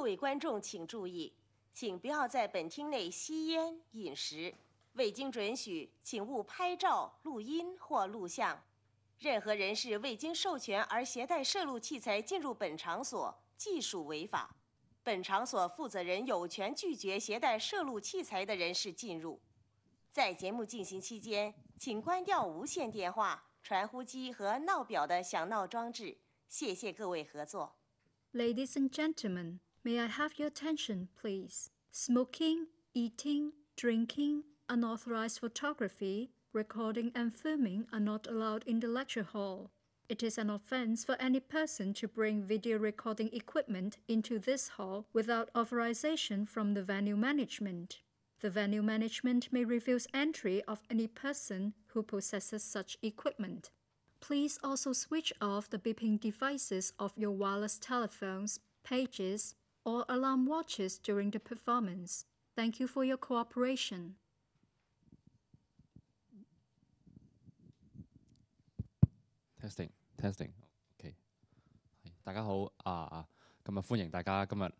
各位观众请注意，请不要在本厅内吸烟、饮食。未经准许，请勿拍照、录音或录像。任何人士未经授权而携带摄录器材进入本场所，即属违法。本场所负责人有权拒绝携带摄录器材的人士进入。在节目进行期间，请关掉无线电话、传呼机和闹表的响闹装置。谢谢各位合作。Ladies and gentlemen. May I have your attention, please? Smoking, eating, drinking, unauthorized photography, recording, and filming are not allowed in the lecture hall. It is an offense for any person to bring video recording equipment into this hall without authorization from the venue management. The venue management may refuse entry of any person who possesses such equipment. Please also switch off the beeping devices of your wireless telephones, pages, or alarm watches during the performance. Thank you for your cooperation. Testing, testing, OK。大家好啊，咁啊歡迎大家今日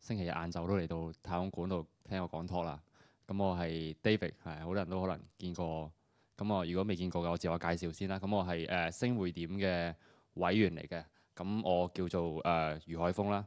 星期日晏晝都嚟到太空館度聽我講 talk 啦。咁我係 David，係好多人都可能見過。咁我如果未見過嘅，我自我介紹先啦。咁我係誒、呃、星匯點嘅委員嚟嘅。咁我叫做誒、呃、余海峰啦。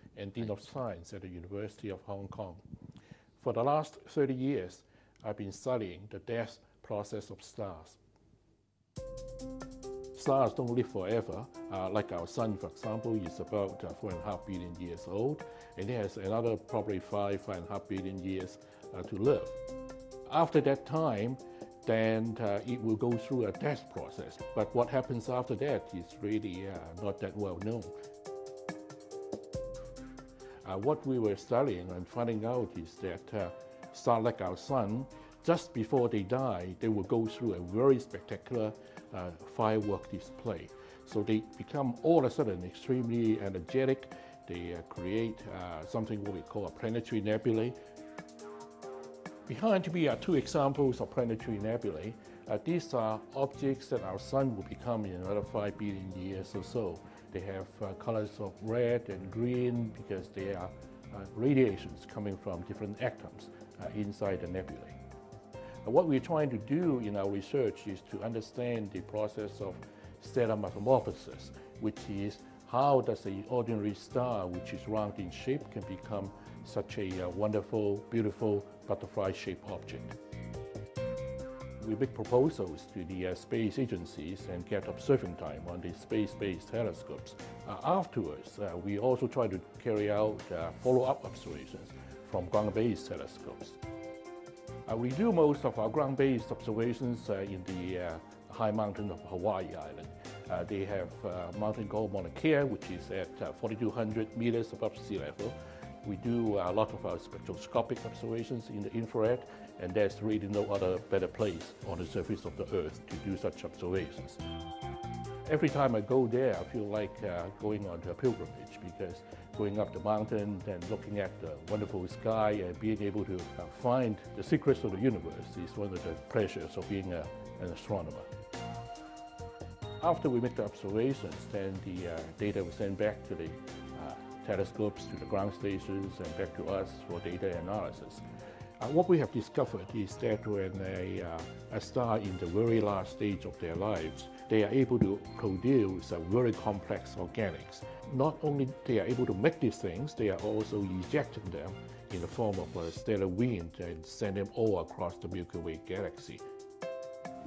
and Dean of Science at the University of Hong Kong. For the last 30 years, I've been studying the death process of stars. Stars don't live forever, uh, like our sun, for example, is about uh, four and a half billion years old, and it has another probably five, five and a half billion years uh, to live. After that time, then uh, it will go through a death process. But what happens after that is really uh, not that well known. Uh, what we were studying and finding out is that uh, stars like our sun, just before they die, they will go through a very spectacular uh, firework display. So they become all of a sudden extremely energetic. They create something what we call a planetary nebulae, Behind me are two examples of planetary nebulae. Uh, these are objects that our sun will become in another 5 billion years or so. They have uh, colors of red and green because they are uh, radiations coming from different atoms uh, inside the nebulae. And what we're trying to do in our research is to understand the process of stellar metamorphosis, which is how does the ordinary star, which is round in shape, can become such a uh, wonderful, beautiful butterfly-shaped object we make proposals to the uh, space agencies and get observing time on the space-based telescopes. Uh, afterwards, uh, we also try to carry out uh, follow-up observations from ground-based telescopes. Uh, we do most of our ground-based observations uh, in the high mountain of Hawaii Island. they have mountain called Mauna Kea, which is at 4,200 meters above sea level, we do uh, a lot of our uh, spectroscopic observations in the infrared, and there's really no other better place on the surface of the Earth to do such observations. Every time I go there, I feel like uh, going on a pilgrimage because going up the mountain and looking at the wonderful sky and being able to uh, find the secrets of the universe is one of the pleasures of being a, an astronomer. After we make the observations, then the uh, data was sent back to the telescopes to the ground stations and back to us for data analysis. Uh, what we have discovered is that when a, uh, a, star in the very last stage of their lives, they are able to produce a very complex organics. Not only they are able to make these things, they are also ejecting them in the form of a stellar wind and send them all across the Milky Way galaxy.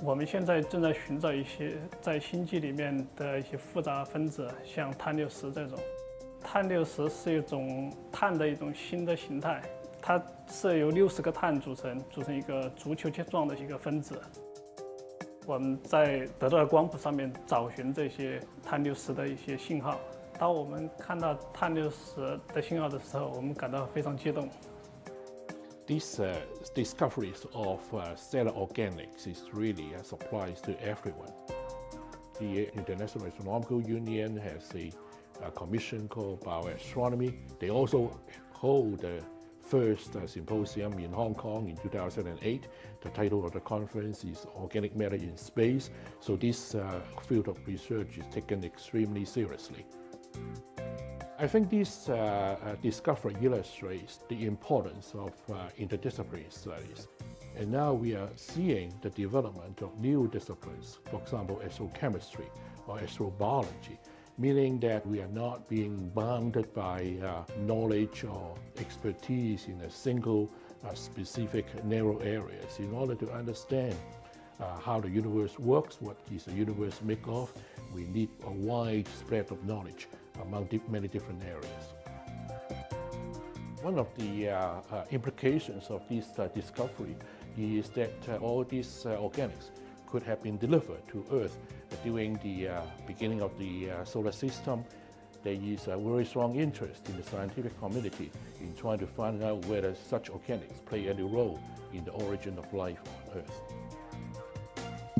我们现在正在寻找一些在星际里面的一些复杂分子，像碳六十这种。碳六十是一种碳的一种新的形态，它是由六十个碳组成，组成一个足球切状的一个分子。我们在得到的光谱上面找寻这些碳六十的一些信号。当我们看到碳六十的信号的时候，我们感到非常激动。This discovery of stellar organics is really a surprise to everyone. The International Astronomical Union has a A commission called Bioastronomy. They also hold the first uh, symposium in Hong Kong in 2008. The title of the conference is Organic Matter in Space. So this uh, field of research is taken extremely seriously. I think this uh, uh, discovery illustrates the importance of uh, interdisciplinary studies. And now we are seeing the development of new disciplines, for example, astrochemistry or astrobiology, meaning that we are not being bounded by uh, knowledge or expertise in a single uh, specific narrow areas. In order to understand uh, how the universe works, what is the universe made of, we need a wide spread of knowledge among many different areas. One of the uh, uh, implications of this uh, discovery is that all these organics could have been delivered to Earth during the uh, beginning of the uh, solar system, there is a very strong interest in the scientific community in trying to find out whether such organics play any role in the origin of life on Earth.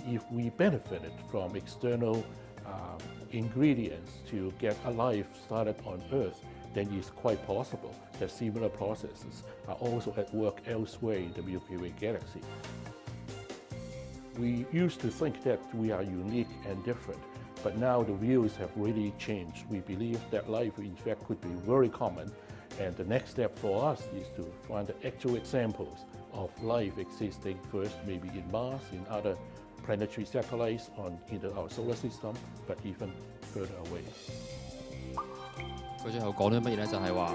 If we benefited from external uh, ingredients to get a life started on Earth, then it's quite possible that similar processes are also at work elsewhere in the Milky Way galaxy. We used to think that we are unique and different, but now the views have really changed. We believe that life, in fact, could be very common, and the next step for us is to find the actual examples of life existing first, maybe in Mars, in other planetary satellites on either our solar system, but even further away. 佢最後講咗乜嘢咧？就係話